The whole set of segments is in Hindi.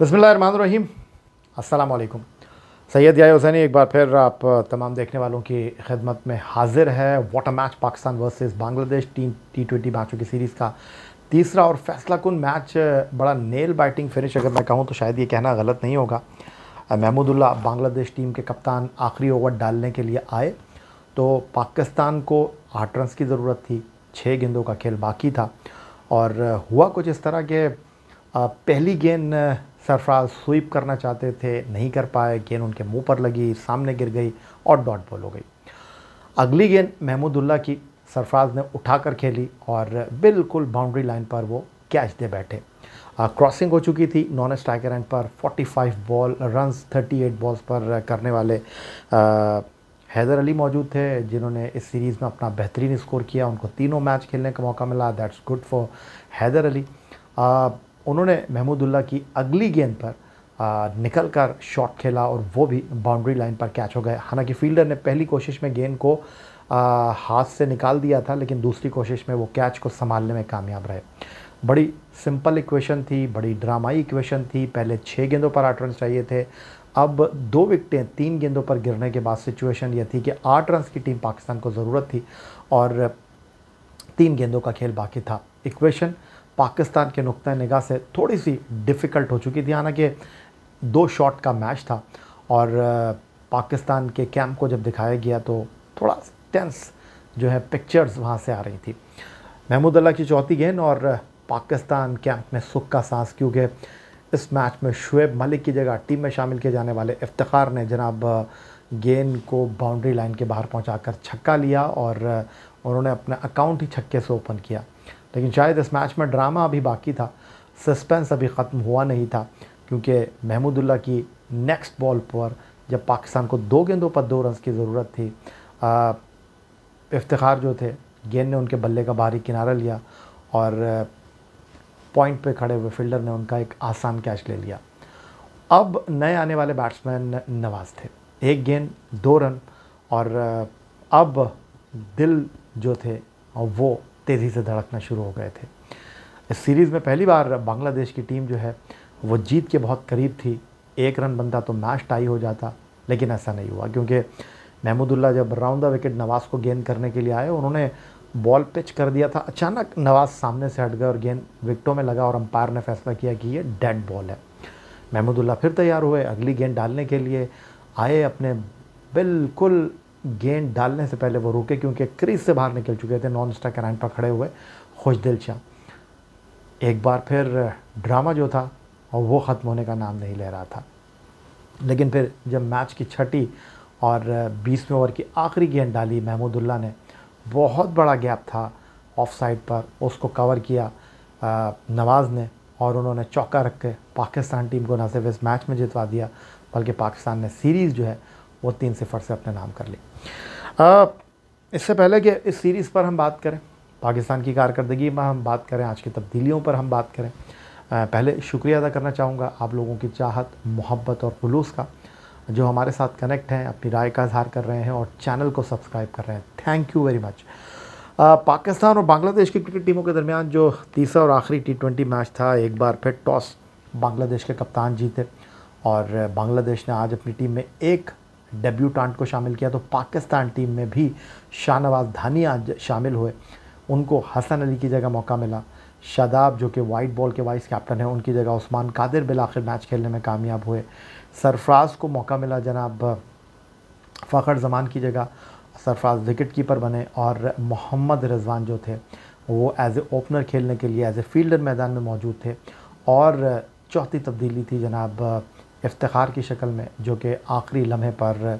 बसमीम अल्लाम सैद या हुसैनी एक बार फिर आप तमाम देखने वालों की खिदमत में हाजिर है वाटर match Pakistan versus Bangladesh team T twenty मैचों की सीरीज़ का तीसरा और फैसला कन मैच बड़ा नेल बाइटिंग फिनिश अगर मैं कहूँ तो शायद ये कहना गलत नहीं होगा महमूदुल्ला बांग्लादेश टीम के कप्तान आखिरी ओवर डालने के लिए आए तो पाकिस्तान को आठ रन की ज़रूरत थी छः गेंदों का खेल बाकी था और हुआ कुछ इस तरह के पहली गेंद सरफराज स्वीप करना चाहते थे नहीं कर पाए गेंद उनके मुंह पर लगी सामने गिर गई और डॉट बॉल हो गई अगली गेंद महमूदुल्ला की सरफराज ने उठाकर खेली और बिल्कुल बाउंड्री लाइन पर वो कैच दे बैठे क्रॉसिंग हो चुकी थी नॉन स्ट्राइकर एंड पर 45 बॉल रन्स 38 बॉल्स पर करने वाले आ, हैदर अली मौजूद थे जिन्होंने इस सीरीज़ में अपना बेहतरीन स्कोर किया उनको तीनों मैच खेलने का मौका मिला that's good for Haider Ali उन्होंने महमूदुल्ला की अगली गेंद पर निकल कर शॉट खेला और वो भी बाउंड्री लाइन पर कैच हो गए हालांकि फील्डर ने पहली कोशिश में गेंद को आ, हाथ से निकाल दिया था लेकिन दूसरी कोशिश में वो कैच को संभालने में कामयाब रहे बड़ी सिंपल इक्वेशन थी बड़ी ड्रामाई इक्वेशन थी पहले छः गेंदों पर आठ रन चाहिए थे अब दो विकटें तीन गेंदों पर गिरने के बाद सिचुएशन ये थी कि आठ रन की टीम पाकिस्तान को ज़रूरत थी और तीन गेंदों का खेल बाकी था इक्वेशन पाकिस्तान के नुक़ निगाह से थोड़ी सी डिफ़िकल्ट हो चुकी थी हालांकि दो शॉट का मैच था और पाकिस्तान के कैंप को जब दिखाया गया तो थोड़ा टेंस जो है पिक्चर्स वहाँ से आ रही थी महमूद अल्लाह की चौथी गेंद और पाकिस्तान कैंप में सुख का सांस क्योंकि इस मैच में शुएब मलिक की जगह टीम में शामिल किए जाने वाले इफ्तार ने जनाब गेंद को बाउंड्री लाइन के बाहर पहुंचाकर छक्का लिया और उन्होंने अपना अकाउंट ही छक्के से ओपन किया लेकिन शायद इस मैच में ड्रामा अभी बाकी था सस्पेंस अभी ख़त्म हुआ नहीं था क्योंकि महमूदुल्ला की नेक्स्ट बॉल पर जब पाकिस्तान को दो गेंदों पर दो रन की ज़रूरत थी इफ्तार जो थे गेंद ने उनके बल्ले का भारी किनारा लिया और पॉइंट पे खड़े हुए फील्डर ने उनका एक आसान कैच ले लिया अब नए आने वाले बैट्समैन नवाज थे एक गेंद दो रन और अब दिल जो थे वो तेज़ी से धड़कना शुरू हो गए थे इस सीरीज़ में पहली बार बांग्लादेश की टीम जो है वो जीत के बहुत करीब थी एक रन बनता तो मैच टाई हो जाता लेकिन ऐसा नहीं हुआ क्योंकि महमूदुल्ला जब राउंड द विकेट नवाज़ को गेंद करने के लिए आए उन्होंने बॉल पिच कर दिया था अचानक नवाज़ सामने से हट गए और गेंद विकटों में लगा और अंपायर ने फैसला किया कि ये डेड बॉल है महमूदुल्ला फिर तैयार हुए अगली गेंद डालने के लिए आए अपने बिल्कुल गेंद डालने से पहले वो रुके क्योंकि क्रीज से बाहर निकल चुके थे नॉन स्ट्राइकर एंड पर खड़े हुए दिल शाह एक बार फिर ड्रामा जो था और वो ख़त्म होने का नाम नहीं ले रहा था लेकिन फिर जब मैच की छठी और बीसवें ओवर की आखिरी गेंद डाली महमूदुल्ला ने बहुत बड़ा गैप था ऑफ साइड पर उसको कवर किया नवाज़ ने और उन्होंने चौका रख के पाकिस्तान टीम को न सिर्फ इस मैच में जितवा दिया बल्कि पाकिस्तान ने सीरीज़ जो है वो तीन सिफर से अपने नाम कर ली इससे पहले कि इस सीरीज़ पर हम बात करें पाकिस्तान की कारकर्दगी में हम बात करें आज की तब्दीलियों पर हम बात करें पहले शुक्रिया अदा करना चाहूँगा आप लोगों की चाहत मोहब्बत और खुलूस का जो हमारे साथ कनेक्ट हैं अपनी राय का इजहार कर रहे हैं और चैनल को सब्सक्राइब कर रहे हैं thank you very much Pakistan और बांग्लादेश की क्रिकेट टीमों के दरमियान जो तीसरा और आखिरी टी ट्वेंटी मैच था एक बार फिर टॉस बांग्लादेश के कप्तान जीते और बांग्लादेश ने आज अपनी टीम में एक डेब्यूटांट को शामिल किया तो पाकिस्तान टीम में भी शाहनवाज धानी आज शामिल हुए उनको हसन अली की जगह मौका मिला शादाब जो कि वाइट बॉल के वाइस कैप्टन हैं उनकी जगह उस्मान कादिर बिल आखिर मैच खेलने में कामयाब हुए सरफराज को मौका मिला जनाब फ़खर जमान की जगह सरफराज विकेट कीपर बने और मोहम्मद रिजवान जो थे वो एज ए ओपनर खेलने के लिए एज ए फील्डर मैदान में मौजूद थे और चौथी तब्दीली थी जनाब इफ्तार की शक्ल में जो कि आखिरी लम्हे पर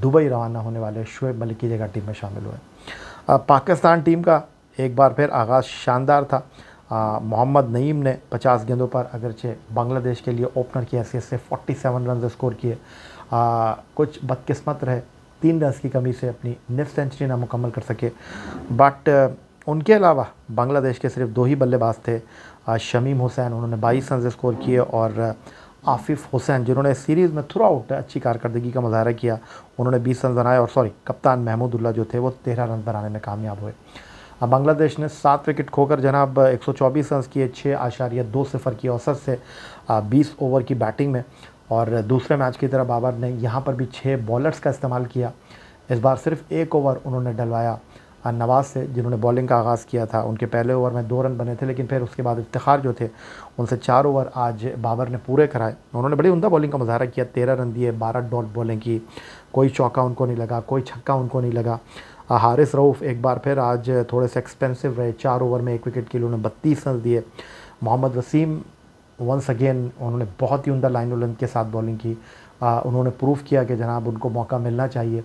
दुबई रवाना होने वाले शुएब मलिक की जगह टीम में शामिल हुए पाकिस्तान टीम का एक बार फिर आगाज़ शानदार था मोहम्मद नईम ने 50 गेंदों पर अगरचे बांग्लादेश के लिए ओपनर की हैसियत से 47 रन स्कोर किए कुछ बदकिस्मत रहे तीन रन की कमी से अपनी निफ सेंचुरी ना मुकम्मल कर सके बट उनके अलावा बांग्लादेश के सिर्फ दो ही बल्लेबाज थे शमीम हुसैन उन्होंने बाईस रन स्कोर किए और आफिफ हुसैन जिन्होंने सीरीज़ में थ्रू आउट अच्छी कारकर्दगी का मुजाहरा किया उन्होंने बीस रन बनाए और सॉरी कप्तान महमूदुल्ला जो थे वो तेरह रन बनाने में कामयाब हुए अब बांग्लादेश ने सात विकेट खोकर जनाब 124 रन किए छः आशारिया दो सिफर की औसत से 20 ओवर की बैटिंग में और दूसरे मैच की तरह बाबर ने यहाँ पर भी छः बॉलर्स का इस्तेमाल किया इस बार सिर्फ एक ओवर उन्होंने डलवाया नवाज़ से जिन्होंने बॉलिंग का आगाज़ किया था उनके पहले ओवर में दो रन बने थे लेकिन फिर उसके बाद इफ्तार जो थे उनसे चार ओवर आज बाबर ने पूरे कराए उन्होंने बड़ी उमदा बॉलिंग का मुजाहरा किया तेरह रन दिए बारह डॉट बॉलिंग की कोई चौका उनको नहीं लगा कोई छक्का उनको नहीं लगा हारिस रऊफ़ एक बार फिर आज थोड़े से एक्सपेंसिव रहे चार ओवर में एक विकेट के लिए उन्होंने बत्तीस रन दिए मोहम्मद वसीम वंस अगेन उन्होंने बहुत ही उमदा लाइन के साथ बॉलिंग की आ, उन्होंने प्रूव किया कि जनाब उनको मौका मिलना चाहिए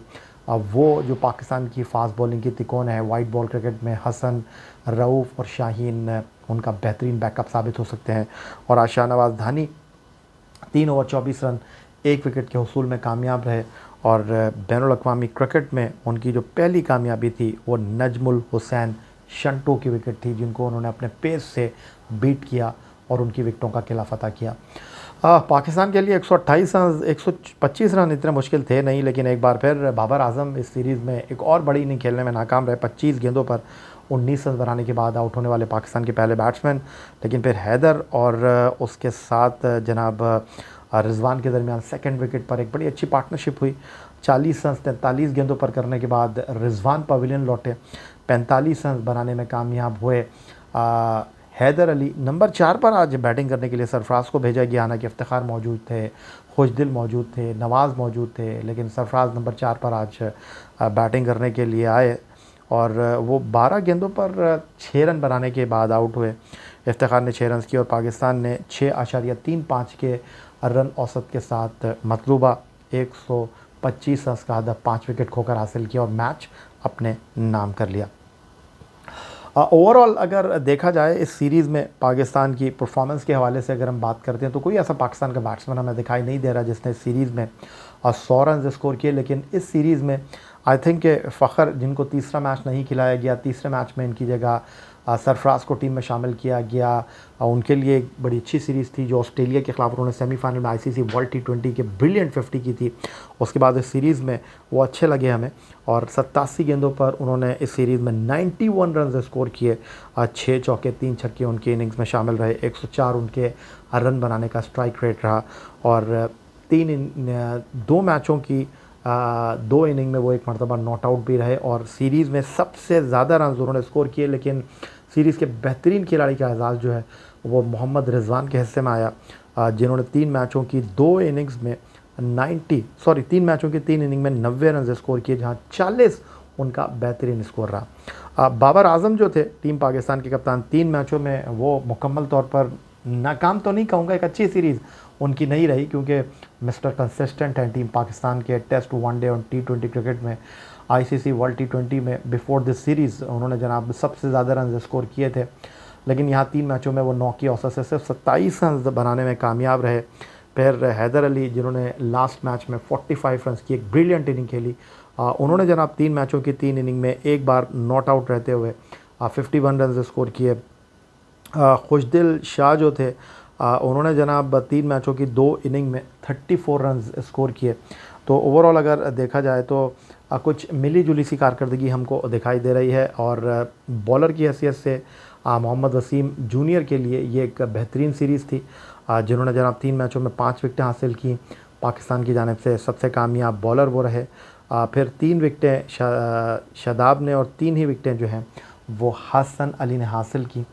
अब वो जो पाकिस्तान की फास्ट बॉलिंग की तिकोन है वाइट बॉल क्रिकेट में हसन रऊफ़ और शाहीन उनका बेहतरीन बैकअप साबित हो सकते हैं और आशा नवाज धानी तीन ओवर चौबीस रन एक विकेट के हसूल में कामयाब रहे और बैन अवी क्रिकेट में उनकी जो पहली कामयाबी थी वो नजमुल हुसैन शंटो की विकेट थी जिनको उन्होंने अपने पेस से बीट किया और उनकी विकटों का ख़िलाफ़ फतह किया आ, हाँ, पाकिस्तान के लिए 128 रन 125 रन इतने मुश्किल थे नहीं लेकिन एक बार फिर बाबर आजम इस सीरीज़ में एक और बड़ी इनिंग खेलने में नाकाम रहे 25 गेंदों पर 19 रन बनाने के बाद आउट होने वाले पाकिस्तान के पहले बैट्समैन लेकिन फिर हैदर और उसके साथ जनाब रिजवान के दरमियान सेकेंड विकेट पर एक बड़ी अच्छी पार्टनरशिप हुई चालीस रन तैंतालीस गेंदों पर करने के बाद रिजवान पवेलियन लौटे पैंतालीस रन बनाने में कामयाब हुए हैदर अली नंबर चार पर आज बैटिंग करने के लिए सरफराज को भेजा गया हालांकि इफ्तार मौजूद थे खुश दिल मौजूद थे नवाज़ मौजूद थे लेकिन सरफराज नंबर चार पर आज बैटिंग करने के लिए आए और वो बारह गेंदों पर छः रन बनाने के बाद आउट हुए इफ्तार ने छः रन किए और पाकिस्तान ने छः आशारिया तीन पाँच के रन औसत के साथ मतलूबा एक सौ पच्चीस रन का हदफ पाँच विकेट खोकर हासिल किया और मैच अपने नाम कर लिया ओवरऑल uh, अगर देखा जाए इस सीरीज़ में पाकिस्तान की परफॉर्मेंस के हवाले से अगर हम बात करते हैं तो कोई ऐसा पाकिस्तान का बैट्समैन हमें दिखाई नहीं दे रहा जिसने इस सीरीज़ में uh, सौ रन स्कोर किए लेकिन इस सीरीज़ में आई थिंक फ़खर जिनको तीसरा मैच नहीं खिलाया गया तीसरे मैच में इनकी जगह सरफराज को टीम में शामिल किया गया उनके लिए एक बड़ी अच्छी सीरीज़ थी जो ऑस्ट्रेलिया के खिलाफ उन्होंने सेमीफाइनल में आईसीसी वर्ल्ड टी ट्वेंटी के ब्रिलियंट फिफ्टी की थी उसके बाद इस सीरीज़ में वो अच्छे लगे हमें और सत्तासी गेंदों पर उन्होंने इस सीरीज़ में नाइन्टी वन रन स्कोर किए छः चौके तीन छक्के उनके इनिंग्स में शामिल रहे एक उनके रन बनाने का स्ट्राइक रेट रहा और तीन इन, दो मैचों की आ, दो इनिंग में वो एक मरतबा नॉट आउट भी रहे और सीरीज़ में सबसे ज़्यादा रन उन्होंने स्कोर किए लेकिन सीरीज़ के बेहतरीन खिलाड़ी का एजाज़ जो है वो मोहम्मद रिजवान के हिस्से में आया जिन्होंने तीन मैचों की दो इनिंग्स में 90 सॉरी तीन मैचों की तीन इनिंग में नब्बे रन स्कोर किए जहाँ चालीस उनका बेहतरीन स्कोर रहा बाबर आजम जो थे टीम पाकिस्तान के कप्तान तीन मैचों में वो मुकम्मल तौर पर नाकाम तो नहीं कहूँगा एक अच्छी सीरीज़ उनकी नहीं रही क्योंकि मिस्टर कंसिस्टेंट हैं टीम पाकिस्तान के टेस्ट वनडे और टी ट्वेंटी क्रिकेट में आईसीसी वर्ल्ड टी ट्वेंटी में बिफोर दिस सीरीज़ उन्होंने जनाब सबसे ज़्यादा रन स्कोर किए थे लेकिन यहाँ तीन मैचों में वो नौ की औसत से सिर्फ सत्ताईस रन बनाने में कामयाब रहे फिर हैदर अली जिन्होंने लास्ट मैच में 45 रन की एक ब्रिलियंट इनिंग खेली आ, उन्होंने जनाब तीन मैचों की तीन इनिंग में एक बार नॉट आउट रहते हुए फिफ्टी वन रन स्कोर किए खुशदिल शाह जो थे आ, उन्होंने जनाब तीन मैचों की दो इनिंग में थर्टी फोर रन स्कोर किए तो ओवरऑल अगर देखा जाए तो कुछ मिली जुली सी कारकर्दगी हमको दिखाई दे रही है और बॉलर की हैसियत से मोहम्मद वसीम जूनियर के लिए ये एक बेहतरीन सीरीज़ थी जिन्होंने जनाब तीन मैचों में पाँच विकटें हासिल की पाकिस्तान की जानब से सबसे कामयाब बॉलर वो रहे फिर तीन विकटें शदाब ने और तीन ही विकटें जो हैं वो हसन अली ने हासिल की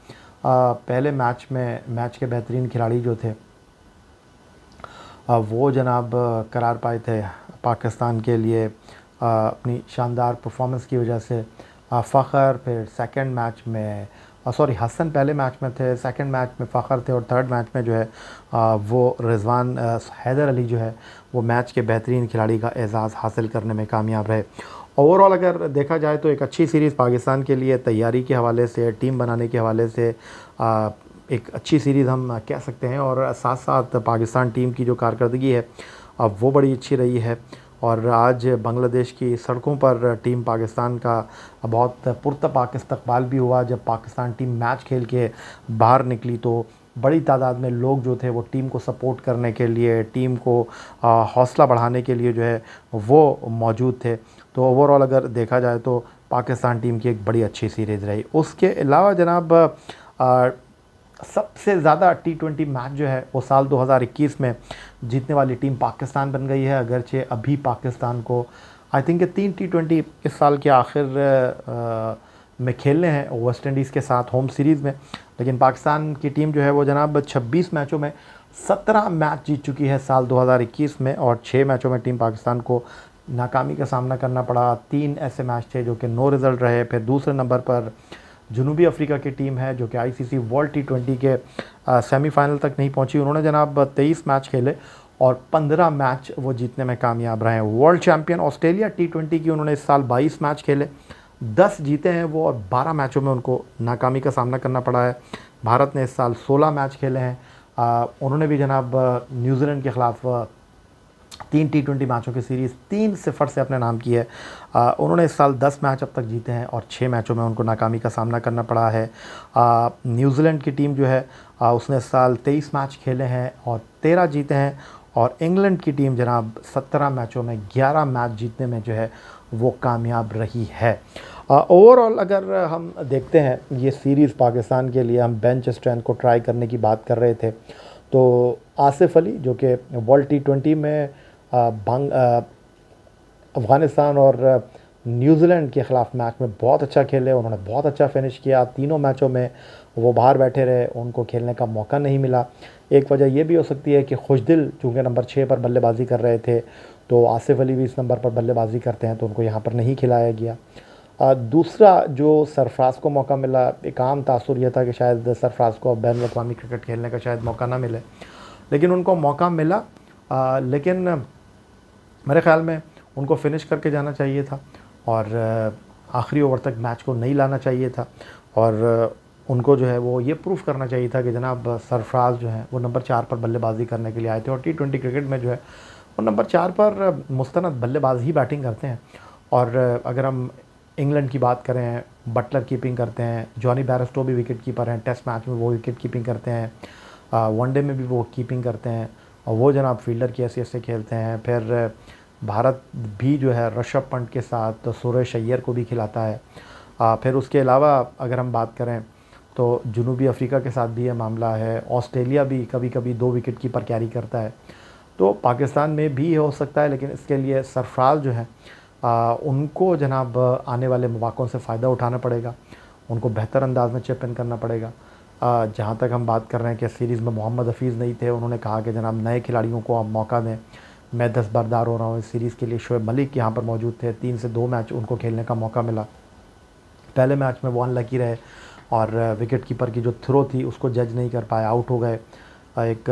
पहले मैच में मैच के बेहतरीन खिलाड़ी जो थे वो जनाब करार पाए थे पाकिस्तान के लिए अपनी शानदार परफॉर्मेंस की वजह से फ़खर फिर सेकंड मैच में सॉरी हसन पहले मैच में थे सेकंड मैच में फ़खर थे और थर्ड मैच में जो है वो रिजवान हैदर अली जो है वो मैच के बेहतरीन खिलाड़ी का एज़ाज़ हासिल करने में कामयाब रहे ओवरऑल अगर देखा जाए तो एक अच्छी सीरीज़ पाकिस्तान के लिए तैयारी के हवाले से टीम बनाने के हवाले से एक अच्छी सीरीज़ हम कह सकते हैं और साथ साथ पाकिस्तान टीम की जो कारकर्दगी है अब वो बड़ी अच्छी रही है और आज बांग्लादेश की सड़कों पर टीम पाकिस्तान का बहुत पुरतपाक इस्तकबाल भी हुआ जब पाकिस्तान टीम मैच खेल के बाहर निकली तो बड़ी तादाद में लोग जो थे वो टीम को सपोर्ट करने के लिए टीम को हौसला बढ़ाने के लिए जो है वो मौजूद थे तो ओवरऑल अगर देखा जाए तो पाकिस्तान टीम की एक बड़ी अच्छी सीरीज़ रही उसके अलावा जनाब सबसे ज़्यादा टी ट्वेंटी मैच जो है वो साल 2021 में जीतने वाली टीम पाकिस्तान बन गई है अगरचे अभी पाकिस्तान को आई थिंक तीन टी ट्वेंटी इस साल के आखिर में खेलने हैं वेस्ट इंडीज़ के साथ होम सीरीज़ में लेकिन पाकिस्तान की टीम जो है वो जनाब 26 मैचों में 17 मैच जीत चुकी है साल 2021 में और छः मैचों में टीम पाकिस्तान को नाकामी का सामना करना पड़ा तीन ऐसे मैच थे जो कि नो रिज़ल्ट रहे फिर दूसरे नंबर पर जनूबी अफ्रीका की टीम है जो कि आईसीसी वर्ल्ड टी ट्वेंटी के सेमीफाइनल तक नहीं पहुंची उन्होंने जनाब तेईस मैच खेले और 15 मैच वो जीतने में कामयाब रहे हैं world champion Australia T twenty की उन्होंने इस साल 22 मैच खेले 10 जीते हैं वो और 12 मैचों में उनको नाकामी का सामना करना पड़ा है भारत ने इस साल सोलह मैच खेले हैं उन्होंने भी जनाब न्यूजीलैंड के ख़िलाफ़ तीन टी ट्वेंटी मैचों की सीरीज़ तीन सिफर से अपने नाम की है आ, उन्होंने इस साल दस मैच अब तक जीते हैं और छः मैचों में उनको नाकामी का सामना करना पड़ा है न्यूजीलैंड की टीम जो है आ, उसने इस साल तेईस मैच खेले हैं और तेरह जीते हैं और इंग्लैंड की टीम जनाब सत्रह मैचों में ग्यारह मैच जीतने में जो है वो कामयाब रही है ओवरऑल अगर हम देखते हैं ये सीरीज़ पाकिस्तान के लिए हम बेंच स्ट्रेंथ को ट्राई करने की बात कर रहे थे तो आसिफ अली जो कि वर्ल्ड टी ट्वेंटी में अफ़गानिस्तान और न्यूजीलैंड के ख़िलाफ़ मैच में बहुत अच्छा खेले उन्होंने बहुत अच्छा फिनिश किया तीनों मैचों में वो बाहर बैठे रहे उनको खेलने का मौका नहीं मिला एक वजह यह भी हो सकती है कि खुशदिल चूँकि नंबर छः पर बल्लेबाजी कर रहे थे तो आसिफ अली भी इस नंबर पर बल्लेबाजी करते हैं तो उनको यहाँ पर नहीं खिलाया गया दूसरा जो सरफराज को मौका मिला एक आम तासर यह था कि शायद सरफराज को अब बैन अवी क्रिकेट खेलने का शायद मौका ना मिले लेकिन उनको मौका मिला आ, लेकिन मेरे ख्याल में उनको फिनिश करके जाना चाहिए था और आखिरी ओवर तक मैच को नहीं लाना चाहिए था और उनको जो है वो ये प्रूफ करना चाहिए था कि जनाब सरफराज जो है वो नंबर चार पर बल्लेबाजी करने के लिए आए थे और टी ट्वेंटी क्रिकेट में जो है वो नंबर चार पर मुस्तंद बल्लेबाज ही बैटिंग करते हैं और अगर हम इंग्लैंड की बात करें बटलर कीपिंग करते हैं जॉनी बैरस्टो भी विकेट कीपर हैं टेस्ट मैच में वो विकेट कीपिंग करते हैं वनडे में भी वो कीपिंग करते हैं और वो जनाब फील्डर की हैसियत से खेलते हैं फिर भारत भी जो है ऋषभ पंत के साथ तो सुरेश अय्यर को भी खिलाता है आ, फिर उसके अलावा अगर हम बात करें तो जनूबी अफ्रीका के साथ भी यह मामला है ऑस्ट्रेलिया भी कभी कभी दो विकेट कीपर कैरी करता है तो पाकिस्तान में भी हो सकता है लेकिन इसके लिए सरफराज जो है आ, उनको जनाब आने वाले मौक़ों से फ़ायदा उठाना पड़ेगा उनको बेहतर अंदाज में चेपिन करना पड़ेगा जहाँ तक हम बात कर रहे हैं कि सीरीज़ में मोहम्मद हफीज़ नहीं थे उन्होंने कहा कि जनाब नए खिलाड़ियों को आप मौका दें मैं दस बरदार हो रहा हूँ इस सीरीज़ के लिए शोएब मलिक यहाँ पर मौजूद थे तीन से दो मैच उनको खेलने का मौका मिला पहले मैच में वो अनलकी रहे और विकेट कीपर की जो थ्रो थी उसको जज नहीं कर पाए आउट हो गए एक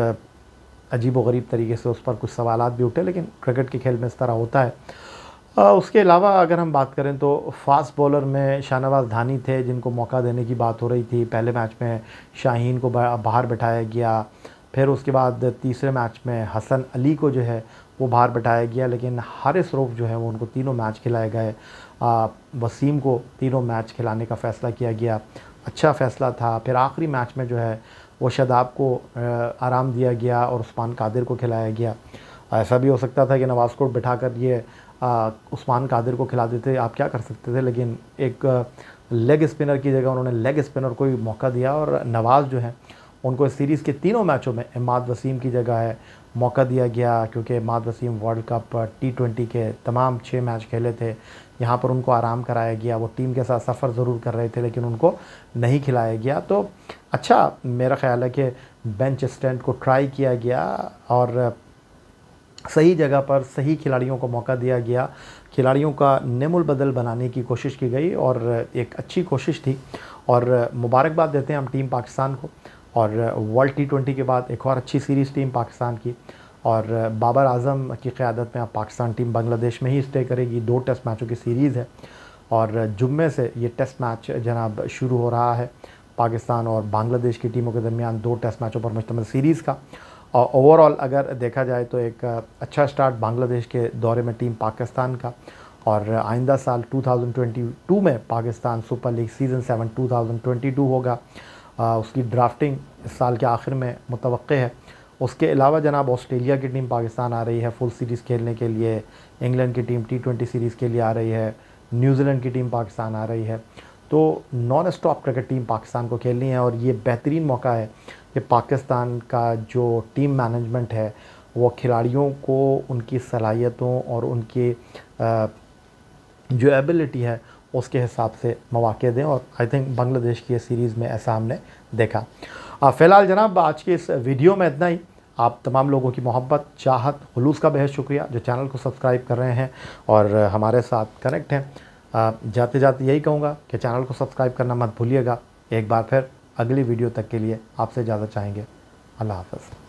अजीब व गरीब तरीके से उस पर कुछ सवाल भी उठे लेकिन क्रिकेट के खेल में इस तरह होता है उसके अलावा अगर हम बात करें तो फास्ट बॉलर में शाहनवाज धानी थे जिनको मौका देने की बात हो रही थी पहले मैच में शाहीन को बाहर बैठाया गया फिर उसके बाद तीसरे मैच में हसन अली को जो है वो बाहर बैठाया गया लेकिन हारिस रोफ जो है वो उनको तीनों मैच खिलाए गए वसीम को तीनों मैच खिलाने का फ़ैसला किया गया अच्छा फ़ैसला था फिर आखिरी मैच में जो है वो शदाब को आराम दिया गया और उस्मान कादिर को खिलाया गया ऐसा भी हो सकता था कि नवाज़ को बिठा कर ये उस्मान कादिर को खिला देते आप क्या कर सकते थे लेकिन एक लेग स्पिनर की जगह उन्होंने लेग स्पिनर को ही मौका दिया और नवाज़ जो है उनको इस सीरीज़ के तीनों मैचों में इमाद वसीम की जगह है मौका दिया गया क्योंकि Imad Wasim world cup T twenty के तमाम छः मैच खेले थे यहाँ पर उनको आराम कराया गया वो टीम के साथ सफ़र ज़रूर कर रहे थे लेकिन उनको नहीं खिलाया गया तो अच्छा मेरा ख्याल है कि बेंच स्टैंड को ट्राई किया गया और सही जगह पर सही खिलाड़ियों को मौका दिया गया खिलाड़ियों का निमुल बदल बनाने की कोशिश की गई और एक अच्छी कोशिश थी और मुबारकबाद देते हैं हम टीम पाकिस्तान को और वर्ल्ड टी ट्वेंटी के बाद एक और अच्छी सीरीज़ टीम पाकिस्तान की और बाबर आजम की क़्यादत में आप पाकिस्तान टीम बांग्लादेश में ही स्टे करेगी दो टेस्ट मैचों की सीरीज़ है और जुम्मे से ये टेस्ट मैच जनाब शुरू हो रहा है पाकिस्तान और बांग्लादेश की टीमों के दरमियान दो टेस्ट मैचों पर मुश्तमल सीरीज़ का और ओवरऑल अगर देखा जाए तो एक अच्छा स्टार्ट बांग्लादेश के दौरे में टीम पाकिस्तान का और आइंदा साल 2022 में Pakistan super league season seven 2022 होगा आ, उसकी ड्राफ्टिंग इस साल के आखिर में मुतव है उसके अलावा जनाब ऑस्ट्रेलिया की टीम पाकिस्तान आ रही है फुल सीरीज़ खेलने के लिए इंग्लैंड की टीम टी सीरीज़ के लिए आ रही है न्यूजीलैंड की टीम पाकिस्तान आ रही है तो non stop cricket team Pakistan को खेलनी है और ये बेहतरीन मौका है कि पाकिस्तान का जो टीम मैनेजमेंट है वो खिलाड़ियों को उनकी सलाहियतों और उनकी जो एबिलिटी है उसके हिसाब से मौाक़े दें और आई थिंक बांग्लादेश की सीरीज़ में ऐसा हमने देखा फ़िलहाल जनाब आज के इस वीडियो में इतना ही आप तमाम लोगों की मोहब्बत चाहत हलूस का बेहद शुक्रिया जो चैनल को सब्सक्राइब कर रहे हैं और हमारे साथ कनेक्ट हैं जाते जाते यही कहूँगा कि चैनल को सब्सक्राइब करना मत भूलिएगा एक बार फिर अगली वीडियो तक के लिए आपसे इजाज़त चाहेंगे अल्लाह हाफ़